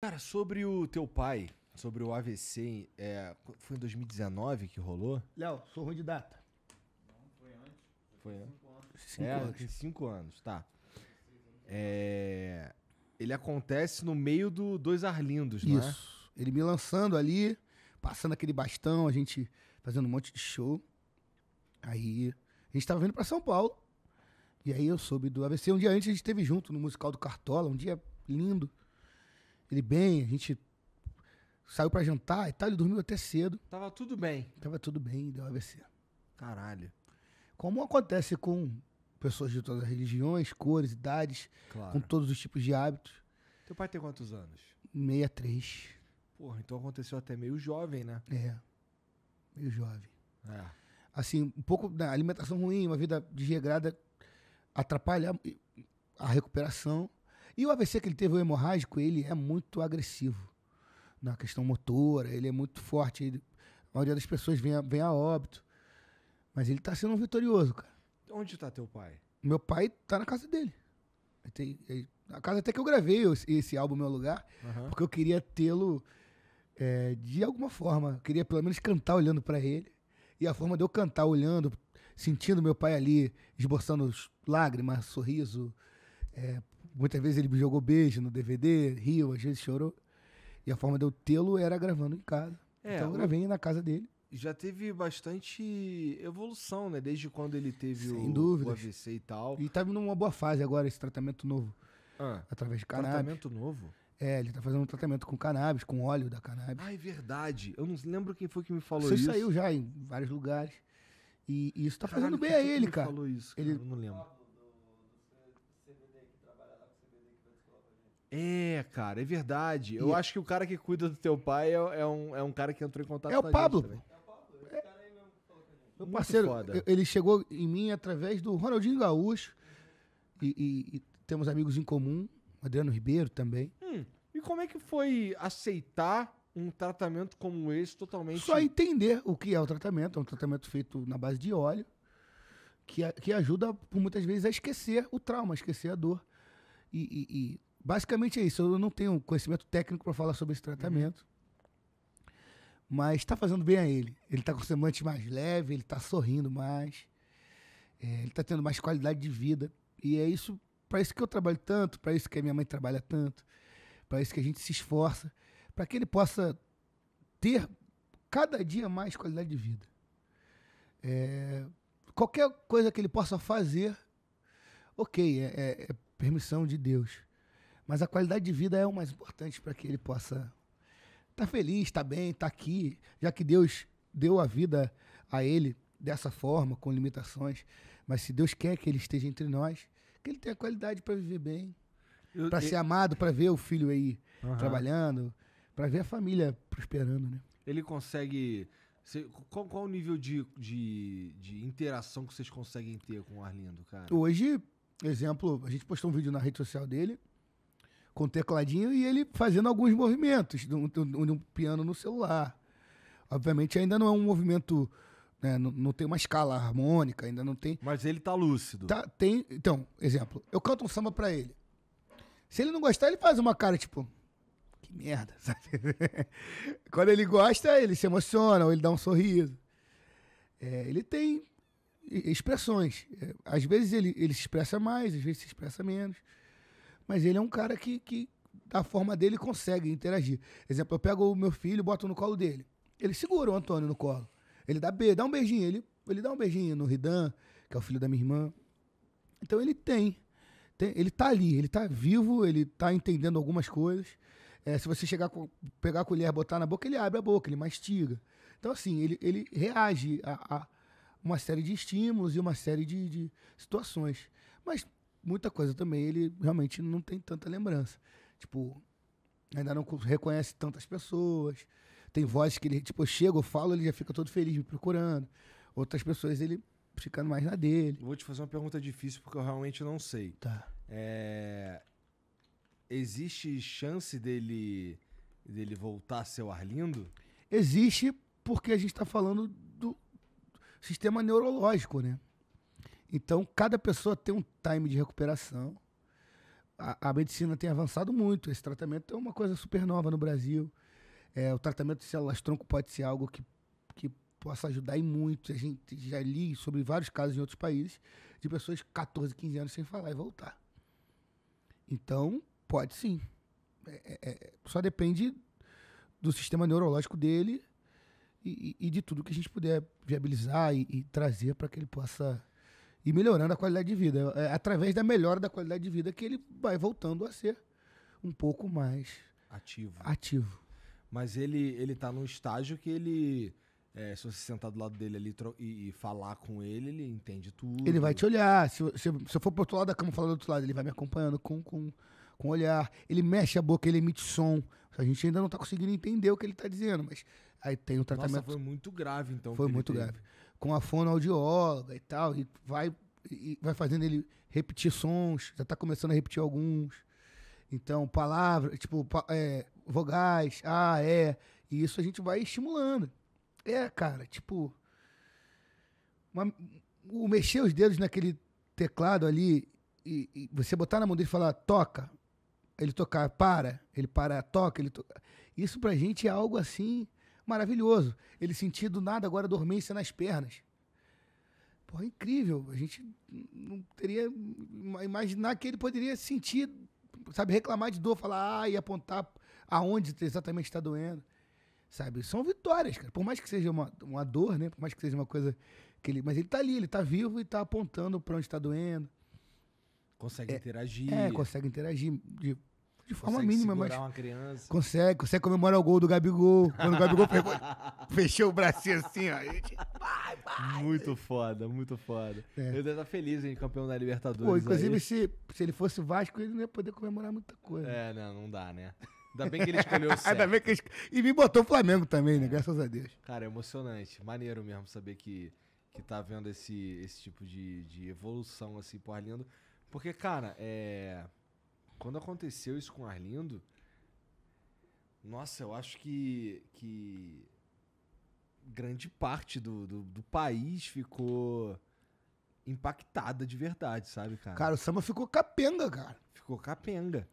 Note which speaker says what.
Speaker 1: Cara, sobre o teu pai, sobre o AVC, é, foi em 2019 que rolou?
Speaker 2: Léo, sou ruim de data. Não, foi antes. Né? Foi antes. Cinco anos. Né? é, anos.
Speaker 1: Cinco anos, tá. É, ele acontece no meio do Dois
Speaker 2: Arlindos, né? Isso. Ele me lançando ali, passando aquele bastão, a gente fazendo um monte de show. Aí, a gente tava vindo pra São Paulo. E aí eu soube do AVC. Um dia antes a gente esteve junto no musical do Cartola, um dia lindo. Ele bem, a gente saiu para jantar e tal, ele dormiu até cedo. Tava tudo bem. Tava tudo bem, deu AVC. Caralho. Como acontece com pessoas de todas as religiões, cores, idades, claro. com todos os tipos de hábitos.
Speaker 1: Teu pai tem quantos anos?
Speaker 2: 63.
Speaker 1: Porra, então aconteceu até meio jovem, né?
Speaker 2: É. Meio jovem. É. Assim, um pouco da alimentação ruim, uma vida desregrada atrapalha a recuperação. E o AVC que ele teve, o hemorrágico, ele é muito agressivo na questão motora, ele é muito forte. Ele, a maioria das pessoas vem a, vem a óbito. Mas ele está sendo um vitorioso, cara.
Speaker 1: Onde está teu pai?
Speaker 2: Meu pai está na casa dele. Tem, a casa até que eu gravei esse, esse álbum Meu Lugar, uhum. porque eu queria tê-lo é, de alguma forma. Eu queria pelo menos cantar olhando para ele. E a forma de eu cantar olhando, sentindo meu pai ali, esboçando lágrimas, sorriso, é, Muitas vezes ele jogou beijo no DVD, riu, às vezes chorou. E a forma de eu tê-lo era gravando em casa. É, então eu gravei na casa dele.
Speaker 1: Já teve bastante evolução, né? Desde quando ele teve Sem o, dúvidas. o AVC e tal.
Speaker 2: E tá numa boa fase agora esse tratamento novo. Ah, através de cannabis. Tratamento novo? É, ele tá fazendo um tratamento com cannabis, com óleo da cannabis.
Speaker 1: Ah, é verdade. Eu não lembro quem foi que me falou Você isso. Você saiu já
Speaker 2: em vários lugares. E, e isso tá Caralho, fazendo bem a ele, cara. Falou isso, cara. Ele... Eu não
Speaker 1: lembro. É, cara, é verdade. E... Eu acho que o cara que cuida do teu pai é, é, um, é um cara que entrou em contato é com o Pablo. É o Pablo. Né? É.
Speaker 2: Meu parceiro, foda. ele chegou em mim através do Ronaldinho Gaúcho. E, e, e temos amigos em comum, Adriano Ribeiro também.
Speaker 1: Hum, e como é que foi aceitar um tratamento como esse totalmente. Só
Speaker 2: entender o que é o tratamento. É um tratamento feito na base de óleo, que, que ajuda, por muitas vezes, a esquecer o trauma, a esquecer a dor. E, e, e basicamente é isso. Eu não tenho conhecimento técnico para falar sobre esse tratamento. Uhum. Mas está fazendo bem a ele. Ele está com semblante mais leve, ele está sorrindo mais, é, ele está tendo mais qualidade de vida. E é isso, para isso que eu trabalho tanto, para isso que a minha mãe trabalha tanto, para isso que a gente se esforça, para que ele possa ter cada dia mais qualidade de vida. É, qualquer coisa que ele possa fazer, ok, é, é, é permissão de Deus. Mas a qualidade de vida é o mais importante para que ele possa estar tá feliz, estar tá bem, estar tá aqui, já que Deus deu a vida a ele dessa forma, com limitações. Mas se Deus quer que ele esteja entre nós, que ele tenha qualidade para viver bem, para ser amado, para ver o filho aí uhum. trabalhando, para ver a família prosperando, né?
Speaker 1: Ele consegue Cê, qual, qual o nível de, de, de, interação que vocês conseguem ter com o Arlindo, cara? Hoje,
Speaker 2: exemplo, a gente postou um vídeo na rede social dele com o tecladinho e ele fazendo alguns movimentos de um, de um piano no celular. Obviamente ainda não é um movimento, né, não, não, tem uma escala harmônica, ainda não tem. Mas ele tá lúcido. Tá, tem, então, exemplo, eu canto um samba para ele. Se ele não gostar, ele faz uma cara tipo, que merda, sabe? Quando ele gosta, ele se emociona ou ele dá um sorriso. É, ele tem expressões. É, às vezes ele, ele se expressa mais, às vezes se expressa menos. Mas ele é um cara que, que da forma dele, consegue interagir. Exemplo, eu pego o meu filho e boto no colo dele. Ele segura o Antônio no colo. Ele dá, dá um beijinho, ele, ele dá um beijinho no Ridan, que é o filho da minha irmã. Então ele tem, tem ele está ali, ele está vivo, ele está entendendo algumas coisas. É, se você chegar pegar a colher, botar na boca, ele abre a boca, ele mastiga. Então, assim, ele, ele reage a, a uma série de estímulos e uma série de, de situações. Mas muita coisa também ele realmente não tem tanta lembrança. Tipo, ainda não reconhece tantas pessoas. Tem voz que ele, tipo, eu chego, eu falo, ele já fica todo feliz me procurando. Outras pessoas ele ficando mais na dele. Vou te fazer uma pergunta difícil porque eu realmente não
Speaker 1: sei. Tá. É... Existe chance dele
Speaker 2: dele voltar a ser o Arlindo? Existe porque a gente está falando do sistema neurológico, né? Então, cada pessoa tem um time de recuperação. A, a medicina tem avançado muito. Esse tratamento é uma coisa super nova no Brasil. É, o tratamento de células tronco pode ser algo que, que possa ajudar e muito. A gente já li sobre vários casos em outros países de pessoas 14, 15 anos sem falar e voltar. Então, pode sim. É, é, é só depende do sistema neurológico dele e, e, de tudo que a gente puder viabilizar e, e trazer para que ele possa e melhorando a qualidade de vida. É, é através da melhora da qualidade de vida que ele vai voltando a ser um pouco mais ativo. Ativo.
Speaker 1: Mas ele ele tá num estágio que ele é, se você sentar do lado dele ali e, e, falar com ele, ele entende tudo. Ele vai te
Speaker 2: olhar. Se, se, se eu for pro outro lado da cama falar do outro lado, ele vai me acompanhando com, com, com olhar. Ele mexe a boca, ele emite som. A gente ainda não tá conseguindo entender o que ele tá dizendo, mas aí tem o tratamento. Nossa, foi
Speaker 1: muito grave, então. Foi muito teve. grave
Speaker 2: com a fonoaudióloga e tal, e vai, e vai fazendo ele repetir sons, já está começando a repetir alguns. Então, palavras, tipo, é, vogais, ah, é, e isso a gente vai estimulando. É, cara, tipo, uma, o mexer os dedos naquele teclado ali e, e, você botar na mão dele e falar toca, ele tocar para, ele para toca, ele toca. Isso pra gente é algo assim maravilhoso. Ele sentiu do nada agora dormência nas pernas. Porra, incrível. A gente não teria imaginar que ele poderia sentir, sabe, reclamar de dor, falar ah, e apontar aonde exatamente está doendo. Sabe? São vitórias, cara. Por mais que seja uma, uma dor, né? Por mais que seja uma coisa que ele. Mas ele está ali, ele está vivo e está apontando para onde está doendo.
Speaker 1: Consegue é, interagir. É, consegue
Speaker 2: interagir de de forma consegue mínima, mas. Uma criança. Consegue, consegue comemorar o gol do Gabigol. Quando o Gabigol pegou,
Speaker 1: fechou o bracinho assim, ó. vai, vai. Muito foda, muito foda. É. Ele deve estar tá feliz em campeão da Libertadores. Pô, inclusive,
Speaker 2: se, se ele fosse Vasco, ele não ia poder comemorar muita coisa.
Speaker 1: É, Não, não dá, né? Ainda bem que ele escolheu o certo. Ainda bem que ele...
Speaker 2: E me botou o Flamengo também, né? É. Graças a Deus.
Speaker 1: Cara, é emocionante. Maneiro mesmo saber que, que tá vendo esse, esse tipo de, de evolução, assim, porra, lindo. Porque, cara, é... Quando aconteceu isso com o Arlindo, nossa, eu acho que, que grande parte do, do, do país ficou impactada de verdade, sabe, cara? Cara, o samba ficou capenga, cara. Ficou capenga.